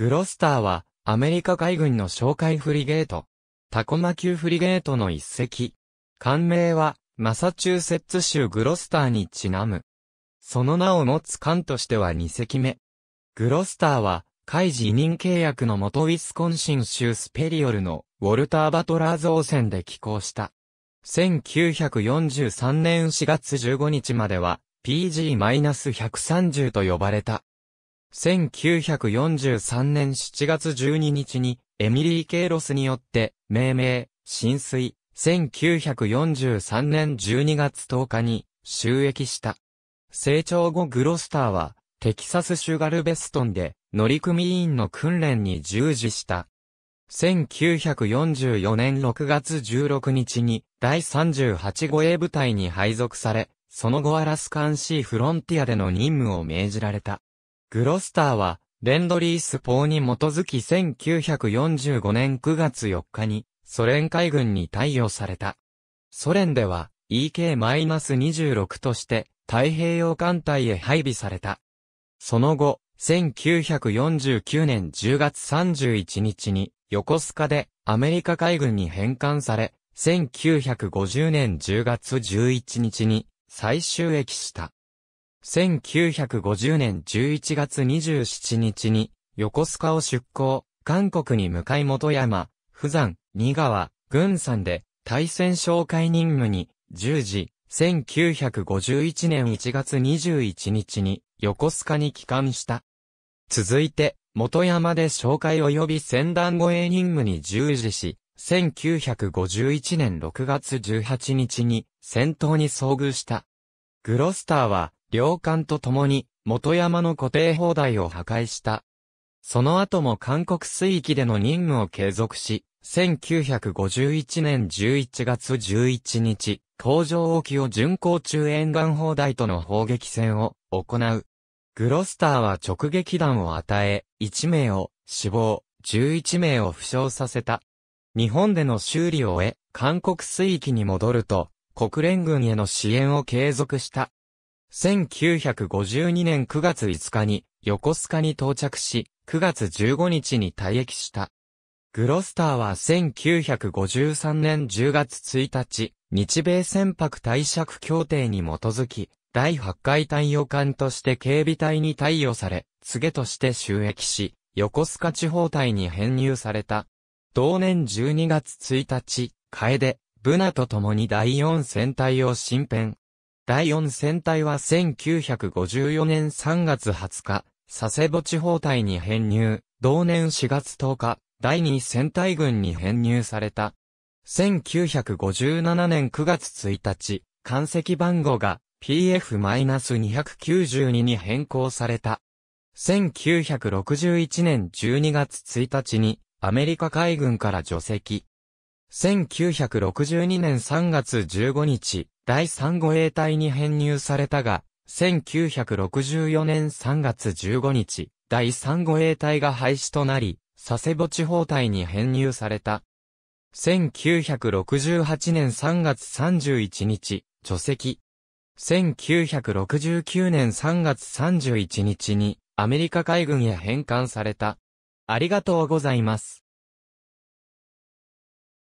グロスターは、アメリカ海軍の紹戒フリゲート。タコマ級フリゲートの一隻。艦名は、マサチューセッツ州グロスターにちなむ。その名を持つ艦としては2隻目。グロスターは、海事委任契約の元ウィスコンシン州スペリオルのウォルター・バトラーズ汚染で寄港した。1943年4月15日までは PG-130 と呼ばれた。1943年7月12日に、エミリー・ケイロスによって、命名、浸水、1943年12月10日に、収益した。成長後グロスターは、テキサスシュガルベストンで、乗組員の訓練に従事した。1944年6月16日に、第38護衛部隊に配属され、その後アラスカンシーフロンティアでの任務を命じられた。グロスターは、レンドリース法に基づき1945年9月4日に、ソ連海軍に貸与された。ソ連では、EK-26 として、太平洋艦隊へ配備された。その後、1949年10月31日に、横須賀でアメリカ海軍に返還され、1950年10月11日に最終駅した。1950年11月27日に、横須賀を出港、韓国に向かい元山、富山、新川、群山で、対戦紹介任務に、従事、1951年1月21日に、横須賀に帰還した。続いて、元山で紹介及び戦団護衛任務に従事し、1951年6月18日に戦闘に遭遇した。グロスターは両艦と共に、元山の固定砲台を破壊した。その後も韓国水域での任務を継続し、1951年11月11日、工場沖を巡航中沿岸砲台との砲撃戦を行う。グロスターは直撃弾を与え、1名を死亡、11名を負傷させた。日本での修理を終え、韓国水域に戻ると、国連軍への支援を継続した。1952年9月5日に横須賀に到着し、9月15日に退役した。グロスターは1953年10月1日、日米船舶退借協定に基づき、第8回対応艦として警備隊に対応され、告げとして収益し、横須賀地方隊に編入された。同年12月1日、楓、ブナと共に第4戦隊を新編、第4戦隊は1954年3月20日、佐世保地方隊に編入、同年4月10日、第2戦隊軍に編入された。1957年9月1日、艦籍番号が PF-292 に変更された。1961年12月1日にアメリカ海軍から除籍。1962年3月15日、第3護衛隊に編入されたが、1964年3月15日、第3護衛隊が廃止となり、佐世保地方隊に編入された。1968年3月31日、除籍。1969年3月31日にアメリカ海軍へ返還された。ありがとうございます。